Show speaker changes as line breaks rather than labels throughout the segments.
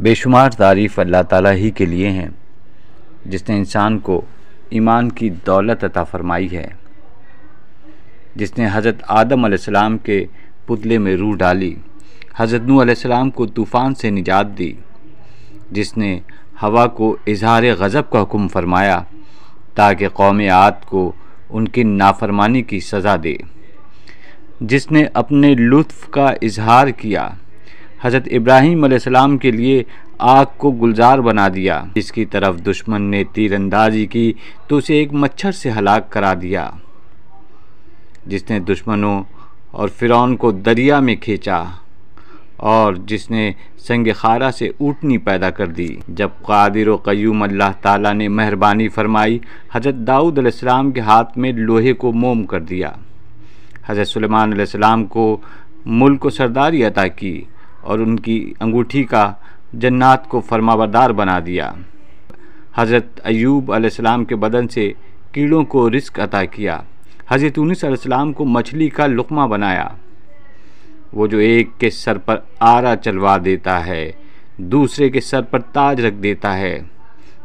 बेशुमार तारीफ़ अल्लाह ताला ही के लिए हैं जिसने इंसान को ईमान की दौलत अता फरमाई है जिसने हज़रत आदम सलाम के पुतले में रूह डाली हज़रत नू सलाम को तूफ़ान से निजात दी जिसने हवा को इजहार गज़ब का हुक्म फरमाया ताकि कौम आत को उनकी नाफरमानी की सज़ा दे जिसने अपने लुत्फ़ का इजहार किया हज़रत इब्राहिम आसमाम के लिए आग को गुलजार बना दिया जिसकी तरफ दुश्मन ने तीरंदाजी की तो उसे एक मच्छर से हलाक करा दिया जिसने दुश्मनों और फ़िरौन को दरिया में खींचा और जिसने संग खारा से ऊटनी पैदा कर दी जब कादिर क्यूम अल्लाह ताला ने मेहरबानी फरमाई हज़रत दाऊद अलैहिस्सलाम के हाथ में लोहे को मोम कर दिया हज़रत सलेमान अलैहिस्सलाम को मुल्क सरदारी अता की और उनकी अंगूठी का जन्नात को फरमावरदार बना दिया हज़रत अयूब आसमाम के बदन से कीड़ों को रिस्क अता किया हज़रत उन्नीसम को मछली का लुकमा बनाया वो जो एक के सर पर आरा चलवा देता है दूसरे के सर पर ताज रख देता है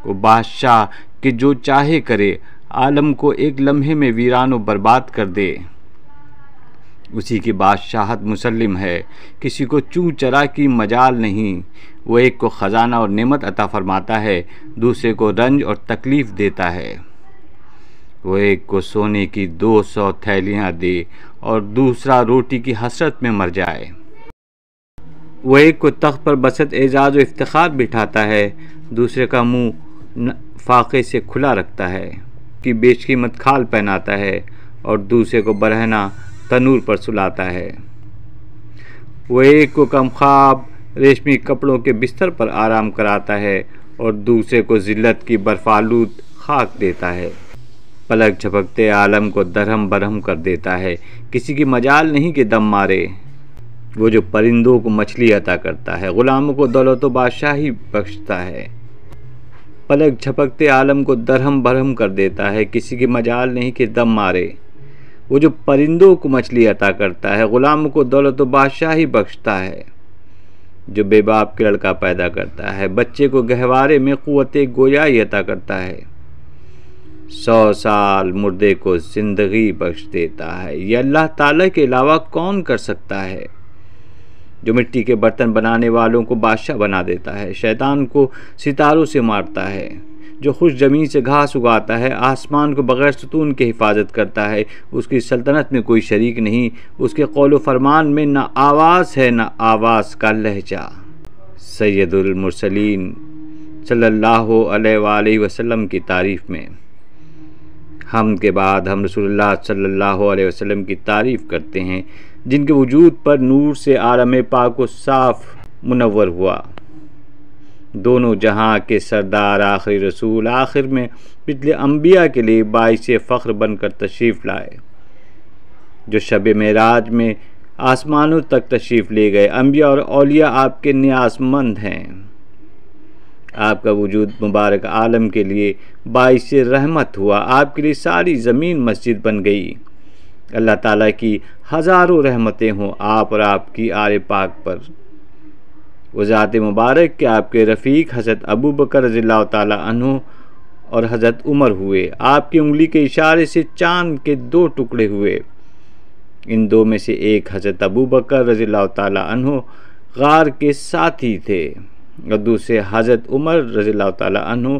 वो बादशाह कि जो चाहे करे आलम को एक लम्हे में वीरान बर्बाद कर दे उसी की बादशाहत मुसलम है किसी को चू चरा की मजाल नहीं वो एक को ख़जाना और नमत अता फरमाता है दूसरे को रंज और तकलीफ़ देता है वो एक को सोने की दो सौ थैलियाँ दे और दूसरा रोटी की हसरत में मर जाए वो एक को तख्त पर बसत एजाज़ व इफ्तार बिठाता है दूसरे का मुँह फाके से खुला रखता है कि बेच खाल पहनाता है और दूसरे को बरहना तनूर पर सुलाता है वह एक को कम ख्वाब रेशमी कपड़ों के बिस्तर पर आराम कराता है और दूसरे को ज़िल्लत की बर्फालूद खाक देता है पलक झपकते आलम को दरहम बरहम कर देता है किसी की मजाल नहीं कि दम मारे वो जो परिंदों को मछली अता करता है ग़ुलामों को दौलत बादशाही बख्शता है पलक झपकते आलम को दरहम बरहम कर देता है किसी की मजाल नहीं कि दम मारे वो जो परिंदों को मछली अता करता है ग़ुलाम को दौलत बादशाह ही बख्शता है जो बेबाप के लड़का पैदा करता है बच्चे को गहवारे में क़वत ही अता करता है सौ साल मुर्दे को ज़िंदगी बख्श देता है ये अल्लाह ताला के अलावा कौन कर सकता है जो मिट्टी के बर्तन बनाने वालों को बादशाह बना देता है शैतान को सितारों से मारता है जो खुश ज़मीन से घास उगाता है आसमान को बग़ैर सतून के हिफाजत करता है उसकी सल्तनत में कोई शरीक नहीं उसके कौल फरमान में ना आवाज़ है ना आवाज़ का लहजा सैदुलमरसलिन सल्लल्लाहु अलैहि वसल्लम की तारीफ़ में हम के बाद हम रसूलुल्लाह सल्लल्लाहु अलैहि वसल्लम की तारीफ़ करते हैं जिनके वजूद पर नूर से आलम पाक को साफ़ मुनवर हुआ दोनों जहाँ के सरदार आखिरी रसूल आखिर में पिछले अम्बिया के लिए बाईस फ़ख्र बनकर तशरीफ़ लाए जो शब मराज में आसमानों तक तशरीफ़ ले गए अम्बिया और अलिया आपके न्यासमंद हैं आपका वजूद मुबारक आलम के लिए बाईस रहमत हुआ आपके लिए सारी ज़मीन मस्जिद बन गई अल्लाह ताला की हज़ारों रहमतें हों आप और आपकी आर पाक पर वजात मुबारक के आपके रफ़ीक हज़रत अबू बकर रज़ील्ला तु और हज़रत उमर हुए आपकी उंगली के इशारे से चांद के दो टुकड़े हुए इन दो में से एक हज़रत अबू बकर रज़ील्ला तु गार के साथी थे और दूसरे हज़रत उमर रज़ील्ला तु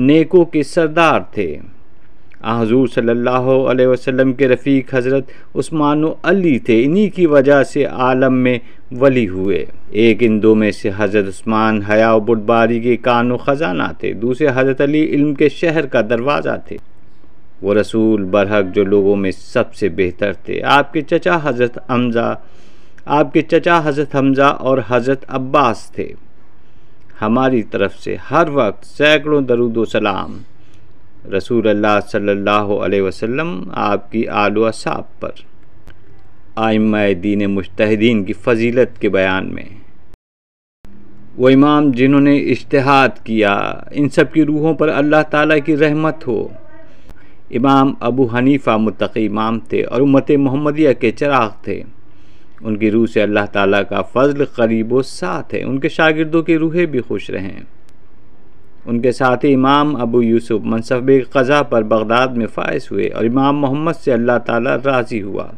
नेकों के सरदार थे हजूर सल्ला वसम के रफ़ीक हज़रत उस्मान अली थे इन्हीं की वजह से आलम में वली हुए एक इन दो में से हज़रत उस्मान हया बुटबारी के कान ख़जाना थे दूसरे हज़रत अली इल्म के शहर का दरवाज़ा थे वो रसूल बरहक जो लोगों में सबसे बेहतर थे आपके चचा हज़रत हमज़ा आपके चचा हज़रत हमज़ा और हज़रत अब्बास थे हमारी तरफ से हर वक्त सैकड़ों दरुद सलाम रसूल अल्लाह सल्लल्लाहु अलैहि वसल्लम आपकी आलवा साहब पर आइम दीन मुश्तहदीन की फजीलत के बयान में वो इमाम जिन्होंने इश्तहाद किया इन सब की रूहों पर अल्लाह ताला की रहमत हो इमाम अबू हनीफ़ा मुतकी इमाम थे और उम्मत मोहम्मदिया के चराग थे उनकी रूह से अल्लाह ताला का फ़ज़ल करीब व साथ है उनके शागिर्दों की रूहें भी खुश रहें उनके साथी इमाम अबू यूसुफ मनसब क़ज़ा पर बगदाद में फ़ायस हुए और इमाम मोहम्मद से अल्लाह ताला राज़ी हुआ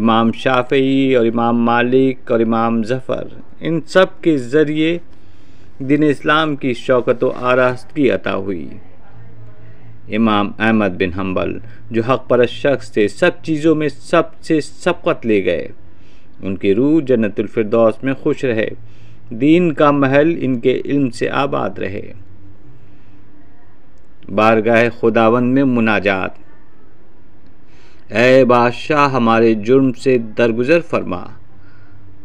इमाम शाफी और इमाम मालिक और इमाम ज़फ़र इन सब के ज़रिए दिन इस्लाम की शौकत व आरास्तगी अता हुई इमाम अहमद बिन हम्बल जो हक़ पर शख्स थे सब चीज़ों में सबसे सबकत ले गए उनकी रूह जन्नतफरदौस में खुश रहे दीन का महल इनके इल्म से आबाद रहे बारगाह खुदावंद में मुनाजात ए बादशाह हमारे जुर्म से दरगुजर फरमा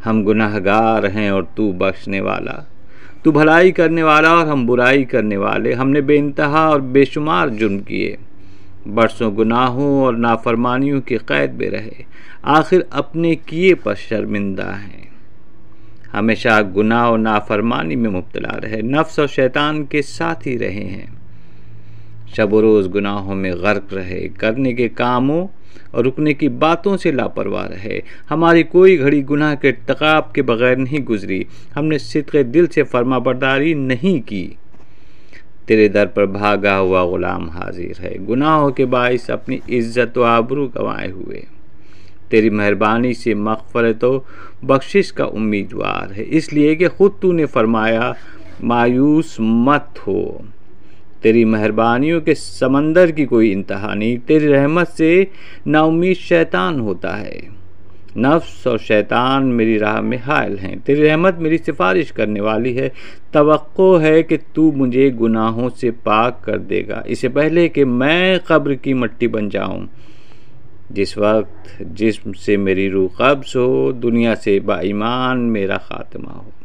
हम गुनाहगार हैं और तू बख्शने वाला तू भलाई करने वाला और हम बुराई करने वाले हमने बेानतहा और बेशुमार जुर्म किए बरसों गुनाहों और नाफरमानियों की क़ैद में रहे आखिर अपने किए पर शर्मिंदा हैं हमेशा गुनाह और नाफरमानी में मुबतला रहे नफ्स और शैतान के साथ ही रहे हैं शब रोज़ गुनाहों में गर्क रहे करने के कामों और रुकने की बातों से लापरवाह रहे हमारी कोई घड़ी गुनाह के तकाब के बगैर नहीं गुजरी हमने सिद्क दिल से फरमाबरदारी नहीं की तेरे दर पर भागा हुआ ग़ुलाम हाजिर है गुनाहों के बायस अपनी इज्जत व आबरू गंवाए हुए तेरी मेहरबानी से मगफरत व बख्शिश का उम्मीदवार है इसलिए कि ख़ुद तूने फरमाया मायूस मत हो तेरी मेहरबानियों के समंदर की कोई इंतहा नहीं तेरी रहमत से नाउमीद शैतान होता है नफ्स और शैतान मेरी राह में हायल हैं तेरी रहमत मेरी सिफारिश करने वाली है तो है कि तू मुझे गुनाहों से पाक कर देगा इससे पहले कि मैं कब्र की मट्टी बन जाऊं जिस वक्त जिस्म से मेरी रूह कब्ज हो दुनिया से बाईमान मेरा ख़ात्मा हो